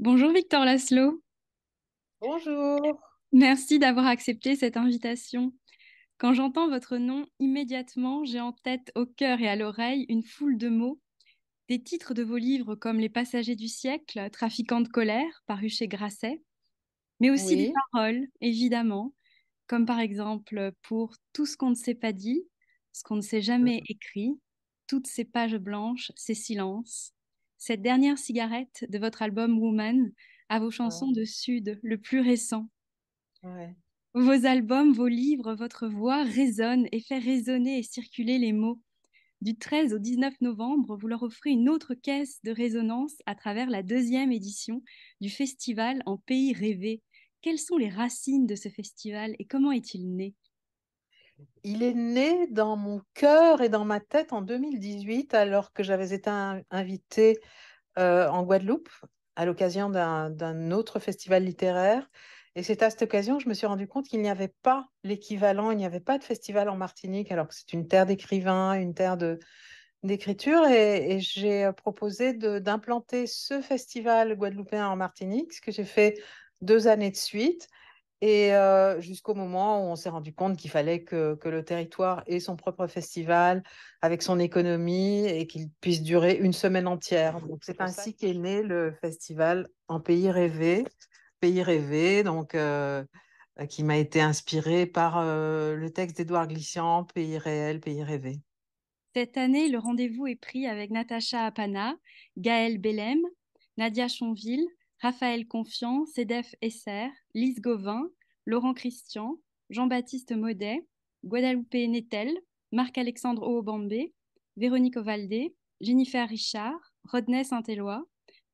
Bonjour Victor Laszlo. Bonjour. Merci d'avoir accepté cette invitation. Quand j'entends votre nom, immédiatement, j'ai en tête, au cœur et à l'oreille, une foule de mots. Des titres de vos livres comme Les Passagers du siècle, Trafiquant de colère, paru chez Grasset, mais aussi des paroles, évidemment, comme par exemple pour Tout ce qu'on ne s'est pas dit, ce qu'on ne s'est jamais mmh écrit, toutes ces pages blanches, ces silences, cette dernière cigarette de votre album Woman à vos chansons de Sud, le plus récent. Vos albums, vos livres, votre voix résonnent et fait résonner et circuler les mots. Du 13 au 19 novembre, vous leur offrez une autre caisse de résonance à travers la deuxième édition du festival En Pays Rêvé. Quelles sont les racines de ce festival et comment est-il né il est né dans mon cœur et dans ma tête en 2018, alors que j'avais été invitée euh, en Guadeloupe à l'occasion d'un autre festival littéraire. Et c'est à cette occasion que je me suis rendu compte qu'il n'y avait pas l'équivalent, il n'y avait pas de festival en Martinique, alors que c'est une terre d'écrivains, une terre d'écriture. Et, et j'ai euh, proposé d'implanter ce festival guadeloupéen en Martinique, ce que j'ai fait deux années de suite. Et jusqu'au moment où on s'est rendu compte qu'il fallait que, le territoire ait son propre festival avec son économie et qu'il puisse durer une semaine entière. c'est ainsi qu'est né le festival En Pays Rêvé, Pays Rêvé, donc euh, qui m'a été inspiré par le texte d'Édouard Glissant, Pays réel, Pays rêvé. Cette année, le rendez-vous est pris avec Natacha Apana, Gaëlle Bellem, Nadia Chonville, Raphaël Confiant, Sedef Esser, Lise Gauvin, Laurent Christian, Jean-Baptiste Modet, Guadalupe Nettel, Marc-Alexandre Oobambé, Véronique Ovaldé, Jennifer Richard, Rodney Saint-Éloi,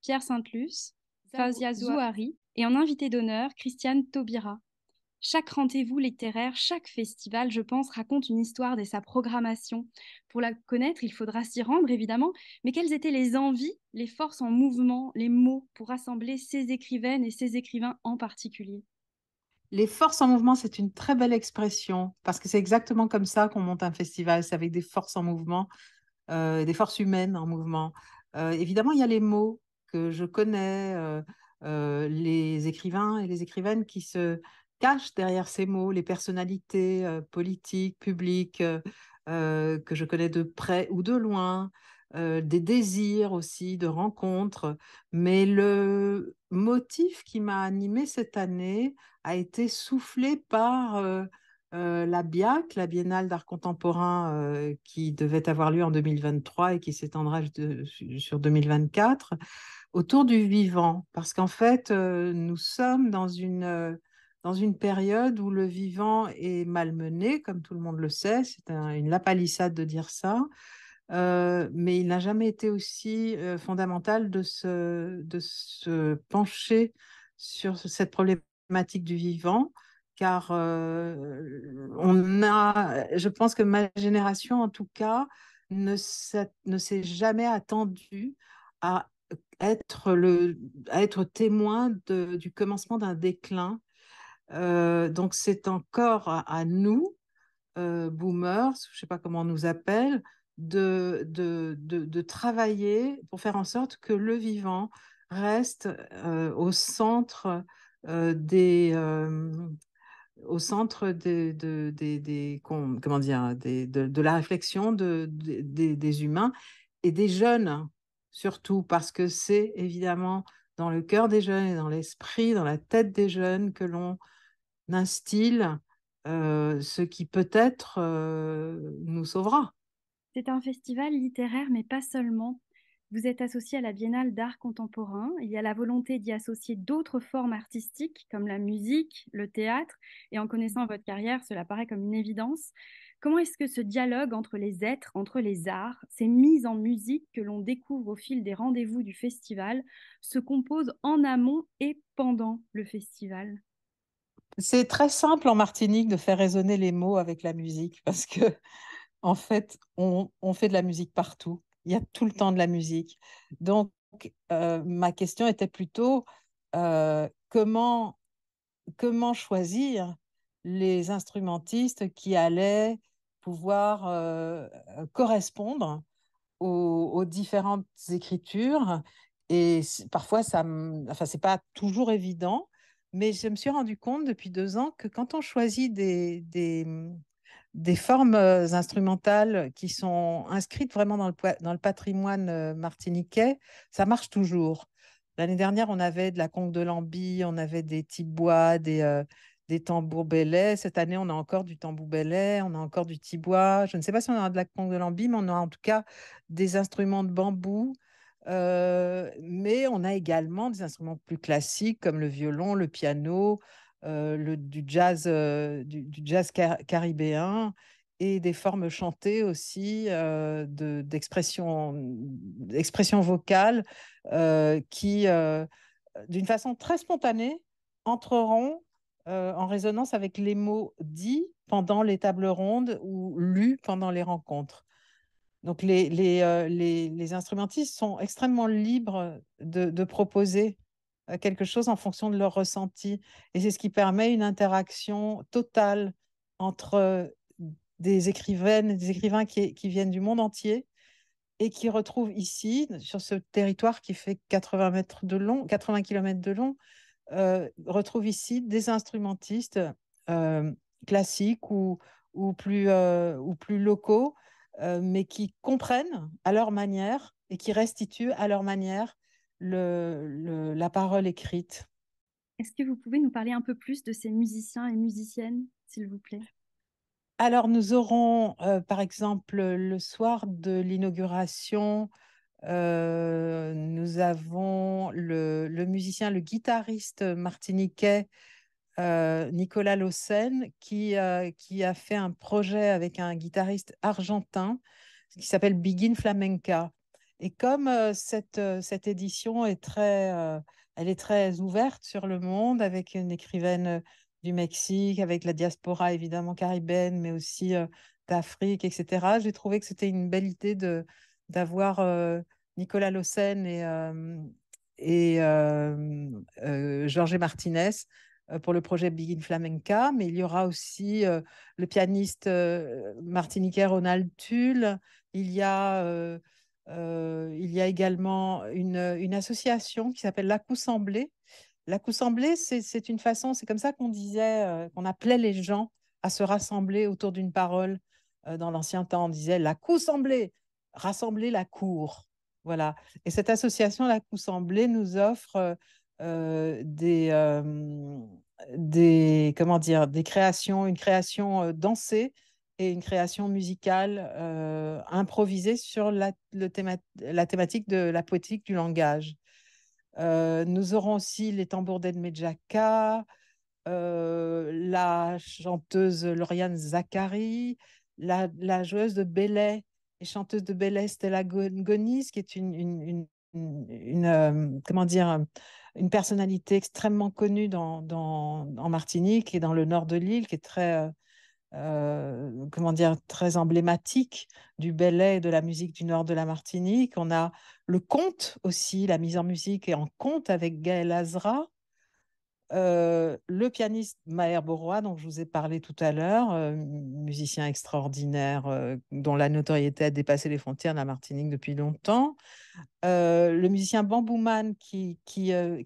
Pierre sainte luce Fazia Zouari et en invité d'honneur, Christiane Taubira. Chaque rendez-vous littéraire, chaque festival, je pense, raconte une histoire de sa programmation. Pour la connaître, il faudra s'y rendre, évidemment, mais quelles étaient les envies, les forces en mouvement, les mots pour rassembler ces écrivaines et ces écrivains en particulier les forces en mouvement, c'est une très belle expression parce que c'est exactement comme ça qu'on monte un festival, c'est avec des forces en mouvement, euh, des forces humaines en mouvement. Euh, évidemment, il y a les mots que je connais, euh, les écrivains et les écrivaines qui se, derrière ces mots, les personnalités euh, politiques, publiques euh, euh, que je connais de près ou de loin, des désirs aussi de rencontres. Mais le motif qui m'a animé cette année a été soufflé par la BIAC, la Biennale d'art contemporain qui devait avoir lieu en 2023 et qui s'étendra sur 2024, autour du vivant. Parce qu'en fait, nous sommes dans une dans une période où le vivant est malmené, comme tout le monde le sait, c'est une lapalissade de dire ça, euh, mais il n'a jamais été aussi euh, fondamental de se, de se pencher sur cette problématique du vivant, car euh, on a, je pense que ma génération en tout cas, ne s'est, jamais attendue à être, le, à être témoin du commencement d'un déclin euh, donc c'est encore à, nous, euh, boomers, je ne sais pas comment on nous appelle, de, de, de, travailler pour faire en sorte que le vivant reste euh, au centre des... au centre des, des, comment dire, de, la réflexion des humains et des jeunes, surtout parce que c'est évidemment dans le cœur des jeunes et dans l'esprit, dans la tête des jeunes, que l'on instille euh, ce qui peut-être euh, nous sauvera. C'est un festival littéraire, mais pas seulement. Vous êtes associé à la Biennale d'art contemporain. Il y a la volonté d'y associer d'autres formes artistiques comme la musique, le théâtre. Et en connaissant votre carrière, cela paraît comme une évidence. Comment est-ce que ce dialogue entre les êtres, entre les arts, ces mises en musique que l'on découvre au fil des rendez-vous du festival, se compose en amont et pendant le festival C'est très simple en Martinique de faire résonner les mots avec la musique parce que, en fait, on, fait de la musique partout. Il y a tout le temps de la musique. Donc, euh, ma question était plutôt euh, comment choisir les instrumentistes qui allaient pouvoir euh, euh, correspondre aux, différentes écritures. Et parfois, ça, enfin, c'est pas toujours évident, mais je me suis rendu compte depuis deux ans que quand on choisit des, des, mm, des formes euh, instrumentales qui sont inscrites vraiment dans le, dans le patrimoine martiniquais, ça marche toujours. L'année dernière, on avait de la conque de Lambie, on avait des tibois, des, des tambours belais. Cette année, on a encore du tambour belais, on a encore du tibois. Je ne sais pas si on aura de la congolambi, mais on a en tout cas des instruments de bambou. Euh, mais on a également des instruments plus classiques comme le violon, le piano, euh, le, du jazz, euh, du, jazz caribéen et des formes chantées aussi d'expression de, vocale qui, d'une façon très spontanée, entreront euh, en résonance avec les mots dits pendant les tables rondes ou lus pendant les rencontres. Donc les, euh, les, les, instrumentistes sont extrêmement libres de, de, proposer euh, quelque chose en fonction de leur ressenti. Et c'est ce qui permet une interaction totale entre des écrivaines, des écrivains qui, qui viennent du monde entier et qui retrouvent ici, sur ce territoire qui fait 80, mètres de long, 80 km de long, euh, retrouve ici des instrumentistes euh, classiques ou, ou, plus, euh, locaux, mais qui comprennent à leur manière et qui restituent à leur manière la parole écrite. Est-ce que vous pouvez nous parler un peu plus de ces musiciens et musiciennes, s'il vous plaît Alors, nous aurons, par exemple, le soir de l'inauguration euh, nous avons le, musicien, le guitariste martiniquais euh, Nicolas Lossen qui, euh, qui a fait un projet avec un guitariste argentin qui s'appelle Begin Flamenca. Et comme cette, cette édition est très, elle est très ouverte sur le monde avec une écrivaine du Mexique, avec la diaspora évidemment caribéenne, mais aussi d'Afrique, etc., j'ai trouvé que c'était une belle idée de, d'avoir Nicolas Lossen et, euh, et euh, euh, Martinez pour le projet Begin Flamenca, mais il y aura aussi le pianiste Martinique Ronald Tulle. Il y a, également une, association qui s'appelle La Coussemblée. La Coussemblée, c'est une façon, c'est comme ça qu'on disait, qu'on appelait les gens à se rassembler autour d'une parole dans l'ancien temps. On disait La Coussemblée, rassembler la cour. Voilà. Et cette association, la Coussemblée, nous offre euh, euh, euh, des, comment dire, des créations, une création dansée et une création musicale improvisée sur la, le la, thématique de la poétique du langage. nous aurons aussi les tambours euh, la chanteuse Lauriane Zachary, la, joueuse de Belay, et chanteuse de Belle Stella Gonis, qui est une, comment dire, une personnalité extrêmement connue dans, dans, en Martinique et dans le nord de l'île, qui est très, comment dire, très emblématique du ballet et de la musique du nord de la Martinique. On a le conte aussi, la mise en musique et en conte avec Gaël Azra, euh, le pianiste Maher Borois, dont je vous ai parlé tout à l'heure, euh, musicien extraordinaire euh, dont la notoriété a dépassé les frontières de la Martinique depuis longtemps. le musicien Bambouman qui, fait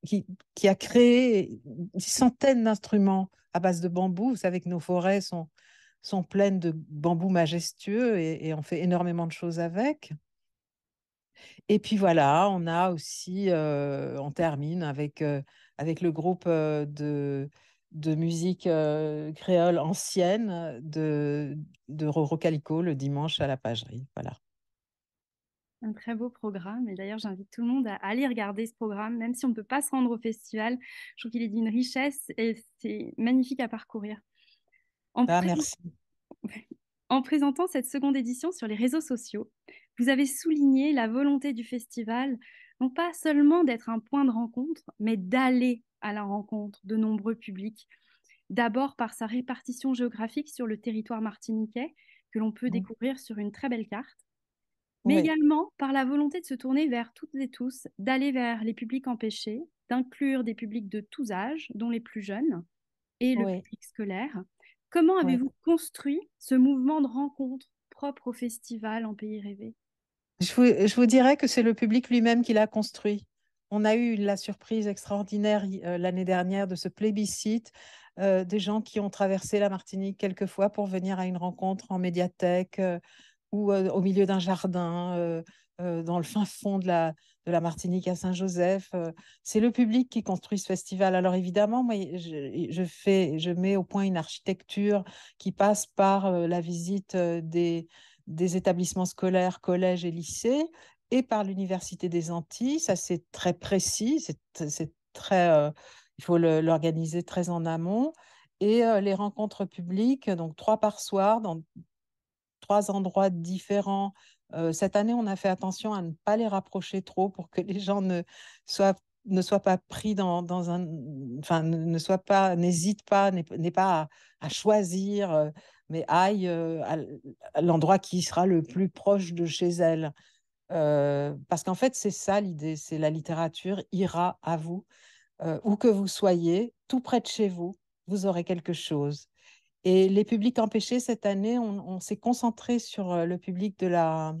qui, a créé des centaines d'instruments à base de bambou. Vous savez que nos forêts sont, sont pleines de bambous majestueux et on fait énormément de choses avec. Et puis voilà, on a aussi, euh, on termine avec, euh, avec le groupe euh, de, de musique créole ancienne de, de Roro Calico le dimanche à la pagerie. Voilà. Un très beau programme. Et d'ailleurs, j'invite tout le monde à aller regarder ce programme, même si on ne peut pas se rendre au festival. Je trouve qu'il est d'une richesse et c'est magnifique à parcourir. En ah, merci. En présentant cette seconde édition sur les réseaux sociaux, vous avez souligné la volonté du festival, non pas seulement d'être un point de rencontre, mais d'aller à la rencontre de nombreux publics. D'abord par sa répartition géographique sur le territoire martiniquais, que l'on peut découvrir sur une très belle carte, mais également par la volonté de se tourner vers toutes et tous, d'aller vers les publics empêchés, d'inclure des publics de tous âges, dont les plus jeunes et le public scolaire Comment avez-vous construit ce mouvement de rencontre propre au festival en Pays Rêvé je vous, je dirais que c'est le public lui-même qui l'a construit. On a eu la surprise extraordinaire euh, l'année dernière de ce plébiscite, euh, des gens qui ont traversé la Martinique quelquefois pour venir à une rencontre en médiathèque euh, ou au milieu d'un jardin euh, dans le fin fond de la, de la Martinique à Saint-Joseph. Euh, c'est le public qui construit ce festival. Alors évidemment, moi, je, fais, je mets au point une architecture qui passe par euh, la visite des, des établissements scolaires, collèges et lycées, et par l'Université des Antilles. Ça, c'est très précis, c'est très, il faut l'organiser très en amont. Et les rencontres publiques, donc trois par soir, dans trois endroits différents cette année, on a fait attention à ne pas les rapprocher trop pour que les gens ne soient pas pris dans, un, enfin ne soient pas, n'hésite pas, n'est pas à, choisir, mais aillent à, l'endroit qui sera le plus proche de chez elles. parce qu'en fait, c'est ça l'idée, c'est la littérature ira à vous, où que vous soyez, tout près de chez vous, vous aurez quelque chose. Et les publics empêchés, cette année, on, s'est concentré sur euh, le public de la,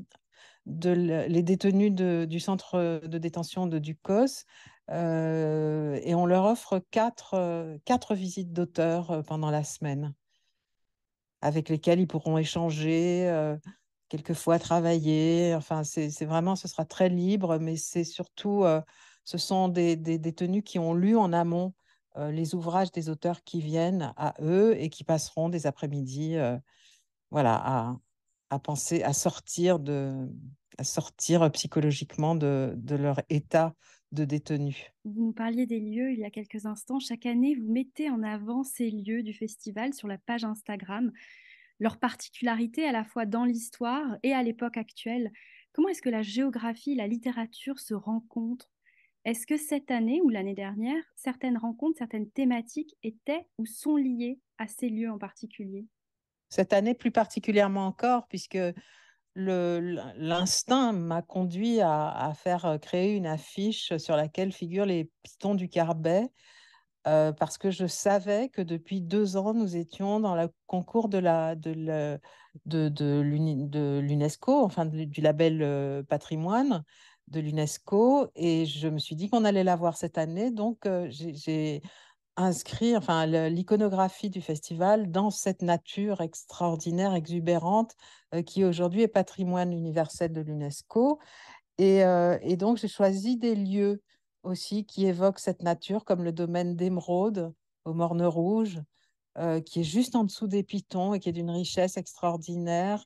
de les détenus du centre de détention de Ducos. Euh, et on leur offre quatre, euh, quatre visites d'auteurs pendant la semaine, avec lesquelles ils pourront échanger, quelquefois travailler. Enfin, c'est vraiment, ce sera très libre, mais c'est surtout, ce sont des, des détenus qui ont lu en amont euh, les ouvrages des auteurs qui viennent à eux et qui passeront des après-midi euh, voilà, à, penser, à sortir, sortir euh, psychologiquement de, leur état de détenu. Vous nous parliez des lieux il y a quelques instants. Chaque année, vous mettez en avant ces lieux du festival sur la page Instagram, leur particularité à la fois dans l'histoire et à l'époque actuelle. Comment est-ce que la géographie, la littérature se rencontrent est-ce que cette année ou l'année dernière, certaines rencontres, certaines thématiques étaient ou sont liées à ces lieux en particulier Cette année plus particulièrement encore, puisque l'instinct m'a conduit à, faire euh, créer une affiche sur laquelle figurent les pitons du Carbet, euh, parce que je savais que depuis deux ans, nous étions dans le concours de l'UNESCO, de, de, enfin du label euh, patrimoine, de l'UNESCO et je me suis dit qu'on allait la voir cette année. Donc, euh, j'ai inscrit enfin, l'iconographie du festival dans cette nature extraordinaire, exubérante, euh, qui aujourd'hui est patrimoine universel de l'UNESCO. Euh, et, donc, j'ai choisi des lieux aussi qui évoquent cette nature, comme le domaine d'émeraude au Morne Rouge, qui est juste en dessous des pitons et qui est d'une richesse extraordinaire.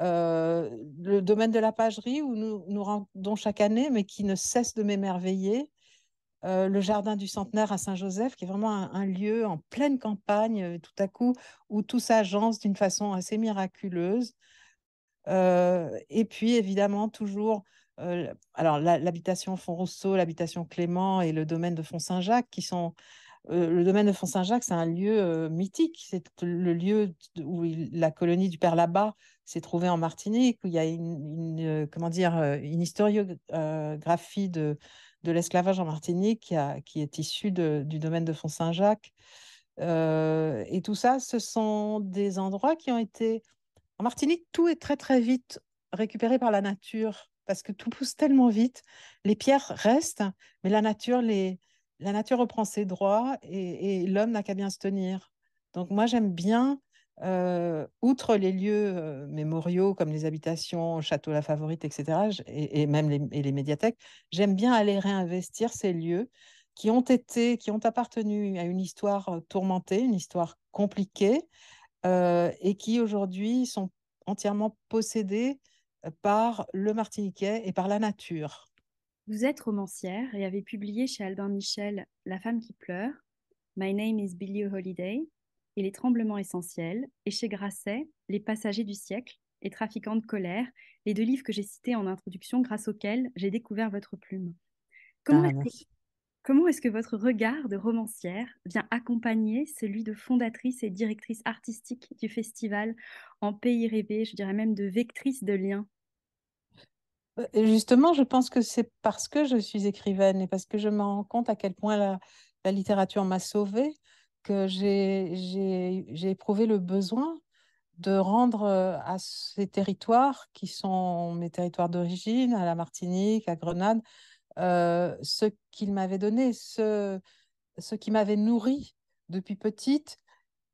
Euh, le domaine de la pagerie où nous nous rendons chaque année, mais qui ne cesse de m'émerveiller. Euh, le jardin du centenaire à Saint-Joseph, qui est vraiment un, lieu en pleine campagne, euh, tout à coup, où tout s'agence d'une façon assez miraculeuse. et puis, évidemment, toujours, alors l'habitation Font-Rousseau, l'habitation Clément et le domaine de Font-Saint-Jacques, qui sont euh, le domaine de Font-Saint-Jacques, c'est un lieu euh, mythique. C'est le lieu où la colonie du Père Labat s'est trouvée en Martinique, où il y a une, euh, comment dire, une historiographie de, de l'esclavage en Martinique qui, est issue du domaine de Font-Saint-Jacques. et tout ça, ce sont des endroits qui ont été... En Martinique, tout est très très vite récupéré par la nature, parce que tout pousse tellement vite. Les pierres restent, mais la nature les la nature reprend ses droits et, l'homme n'a qu'à bien se tenir. Donc moi, j'aime bien, euh, outre les lieux euh, mémoriaux comme les habitations, Château La Favorite, etc., et, même les, médiathèques, j'aime bien aller réinvestir ces lieux qui ont été, qui ont appartenu à une histoire euh, tourmentée, une histoire compliquée, et qui aujourd'hui sont entièrement possédés par le Martiniquais et par la nature. Vous êtes romancière et avez publié chez Albin Michel La femme qui pleure, My Name is Billie Holiday et Les tremblements essentiels, et chez Grasset, Les passagers du siècle et Trafiquants de colère, les deux livres que j'ai cités en introduction grâce auxquels j'ai découvert votre plume. Ah, comment, est-ce, comment est-ce que votre regard de romancière vient accompagner celui de fondatrice et directrice artistique du festival en pays rêvé, je dirais même de vectrice de liens euh, justement, je pense que c'est parce que je suis écrivaine et parce que je me rends compte à quel point la, littérature m'a sauvée que j'ai éprouvé le besoin de rendre euh, à ces territoires qui sont mes territoires d'origine, à la Martinique, à Grenade, euh, ce qu'ils m'avaient donné, ce, qui m'avait nourri depuis petite.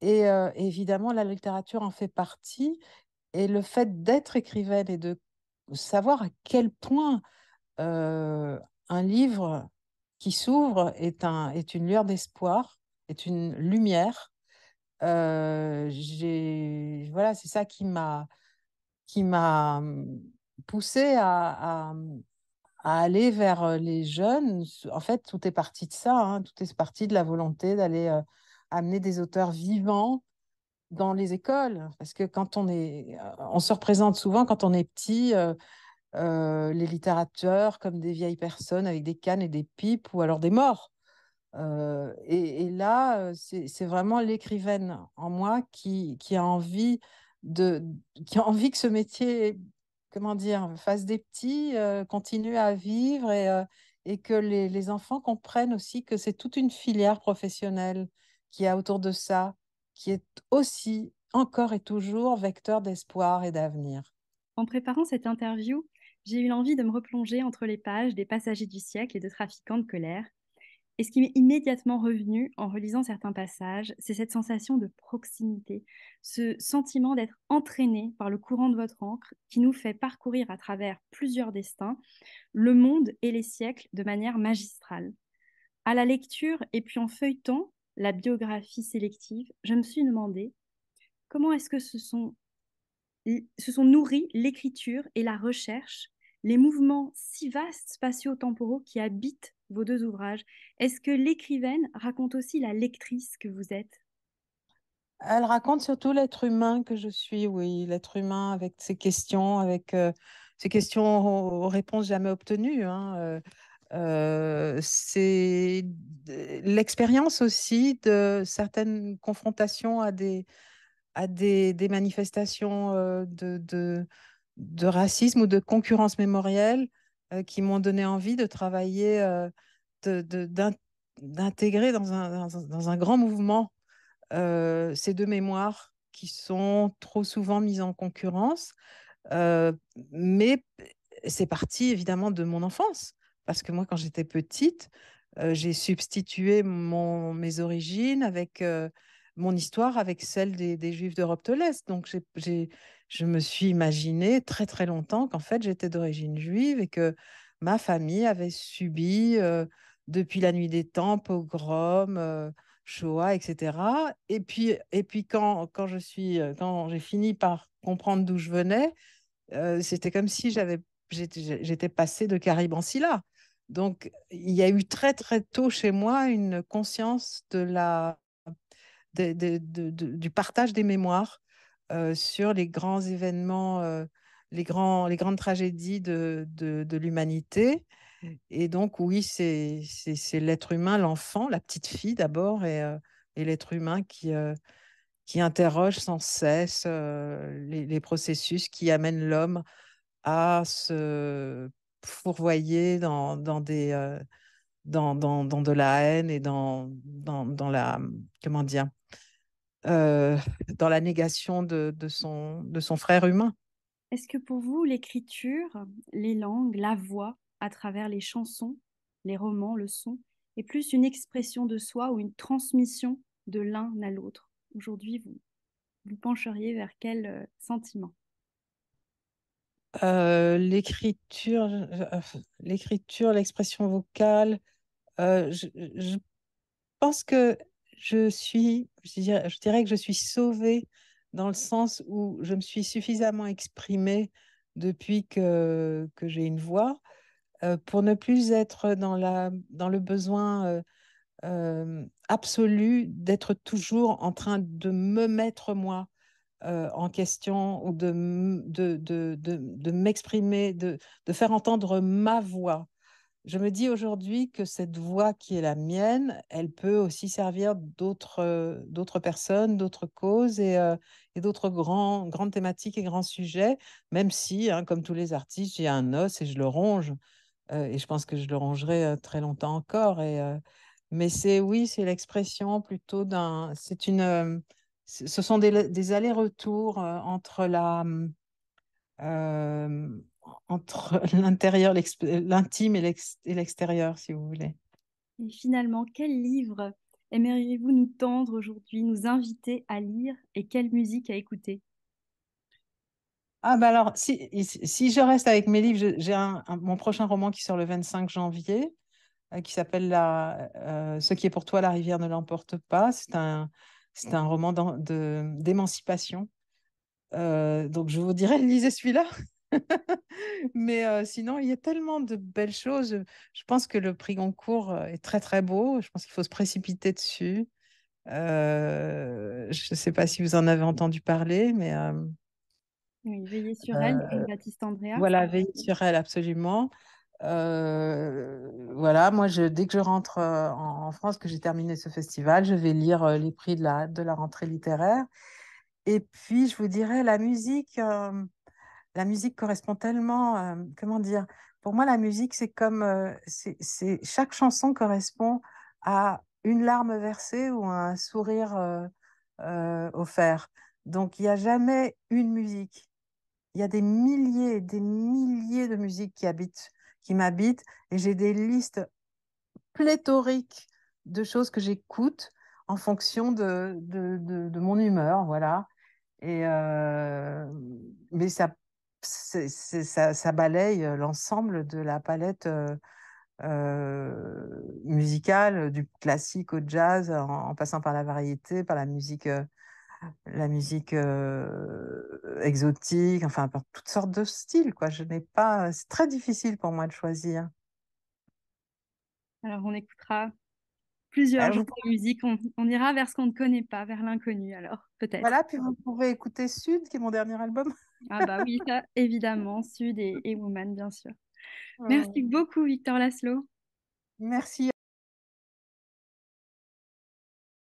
Et évidemment, la littérature en fait partie. Et le fait d'être écrivaine et de savoir à quel point euh, un livre qui s'ouvre est, une lueur d'espoir, est une lumière. Euh, voilà, c'est ça qui m'a qui m'a hum, poussé à, aller vers euh, les jeunes. En fait, tout est parti de ça, hein. tout est parti de la volonté d'aller amener des auteurs vivants dans les écoles, parce que quand on est, euh, on se représente souvent quand on est petit euh, euh, les littérateurs comme des vieilles personnes avec des cannes et des pipes ou alors des morts. et, là, c'est vraiment l'écrivaine en moi qui, a envie de, qui a envie que ce métier, comment dire, fasse des petits, continue à vivre et, que les, les enfants comprennent aussi que c'est toute une filière professionnelle qui a autour de ça qui est aussi encore et toujours vecteur d'espoir et d'avenir. En préparant cette interview, j'ai eu l'envie de me replonger entre les pages des passagers du siècle et de trafiquants de colère. Et ce qui m'est immédiatement revenu en relisant certains passages, c'est cette sensation de proximité, ce sentiment d'être entraîné par le courant de votre encre qui nous fait parcourir à travers plusieurs destins le monde et les siècles de manière magistrale. À la lecture et puis en feuilletant, la biographie sélective, je me suis demandé comment est-ce que se sont, se nourris l'écriture et la recherche, les mouvements si vastes spatio-temporaux qui habitent vos deux ouvrages. Est-ce que l'écrivaine raconte aussi la lectrice que vous êtes Elle raconte surtout l'être humain que je suis, oui, l'être humain avec ses questions, avec... Euh, ses questions aux réponses jamais obtenues. Hein. Euh, c'est l'expérience aussi de certaines confrontations à des, à des, manifestations de, de, racisme ou de concurrence mémorielle qui m'ont donné envie de travailler, d'intégrer dans, un, dans, un, grand mouvement ces deux mémoires qui sont trop souvent mises en concurrence. mais c'est parti évidemment de mon enfance. Parce que moi, quand j'étais petite, euh, j'ai substitué mes origines avec euh, mon histoire avec celle des, Juifs d'Europe de l'Est. Donc, je me suis imaginé très très longtemps qu'en fait, j'étais d'origine juive et que ma famille avait subi euh, depuis la nuit des temps pogroms. Shoah, etc. Et puis, et puis quand, quand je suis, quand j'ai fini par comprendre d'où je venais, c'était comme si j'avais, j'étais passée de Caribe en donc, il y a eu très, très tôt chez moi une conscience du partage des mémoires euh, sur les grands événements, euh, les, grandes tragédies de, l'humanité. Et donc, oui, c'est l'être humain, l'enfant, la petite fille d'abord, et, euh, l'être humain qui, interroge sans cesse les, les processus qui amènent l'homme à se fourvoyer dans, dans des, euh, dans, dans, de la haine et dans, dans, dans la, comment dire, euh, dans la négation de, son, de son frère humain. Est-ce que pour vous, l'écriture, les langues, la voix, à travers les chansons, les romans, le son, est plus une expression de soi ou une transmission de l'un à l'autre Aujourd'hui, vous vous pencheriez vers quel euh, sentiment l'écriture, ah, l'écriture, l'expression vocale. je, pense que je suis, je dirais, que je suis sauvée dans le sens où je me suis suffisamment exprimée depuis que, que j'ai une voix pour ne plus être dans, la, dans le besoin absolu d'être toujours en train de me mettre moi euh, en question ou de, de, de, de, m'exprimer, de, de, faire entendre ma voix. Je me dis aujourd'hui que cette voix qui est la mienne, elle peut aussi servir d'autres, euh, d'autres personnes, d'autres causes et, euh, et d'autres grands, grandes thématiques et grands sujets, même si, hein, comme tous les artistes, j'ai un os et je le ronge. et je pense que je le rongerai très longtemps encore. Et, mais c'est oui, c'est l'expression plutôt d'un, c'est une, ce sont des, allers-retours euh, entre la hum, euh, entre l'intérieur, euh, l'intime et l'extérieur, si vous voulez. Et finalement, quel livre aimeriez-vous nous tendre aujourd'hui, nous inviter à lire et quelle musique à écouter ah bah alors, si, si, je reste avec mes livres, j'ai mon prochain roman qui sort le 25 janvier, qui s'appelle Ce qui est pour toi, la rivière ne l'emporte pas. C'est un, c'est un roman d'émancipation. Euh, donc je vous dirais, lisez celui-là. Mais euh, sinon, il y a tellement de belles choses. Je pense que le prix Goncourt euh, est très très beau. Je pense qu'il faut se précipiter dessus. je ne sais pas si vous en avez entendu parler, mais... Oui, veillez sur elle, Baptiste Andrea. Voilà, veillez sur elle, absolument. Euh, voilà, moi, je, dès que je rentre euh, en, France, que j'ai terminé ce festival, je vais lire euh, les prix de la, de la rentrée littéraire. Et puis, je vous dirais, la musique, la musique correspond tellement, comment dire, pour moi, la musique, c'est comme, c'est chaque chanson correspond à une larme versée ou un sourire offert. Donc, il n'y a jamais une musique. Il y a des milliers, des milliers de musiques qui habitent qui m'habitent et j'ai des listes pléthoriques de choses que j'écoute en fonction de, de, mon humeur, voilà. Et euh, mais ça, ça, balaye l'ensemble de la palette euh, euh, musicale, du classique au jazz, en, passant par la variété, par la musique la musique exotique, enfin toutes sortes de styles. Quoi. Je n'ai pas, c'est très difficile pour moi de choisir. Alors on écoutera plusieurs de musique. On, ira vers ce qu'on ne connaît pas, vers l'inconnu. Alors peut-être. Voilà, puis vous pourrez écouter Sud, qui est mon dernier album. ah bah oui, évidemment, Sud et, Woman, bien sûr. Merci beaucoup, Victor Laszlo. Merci.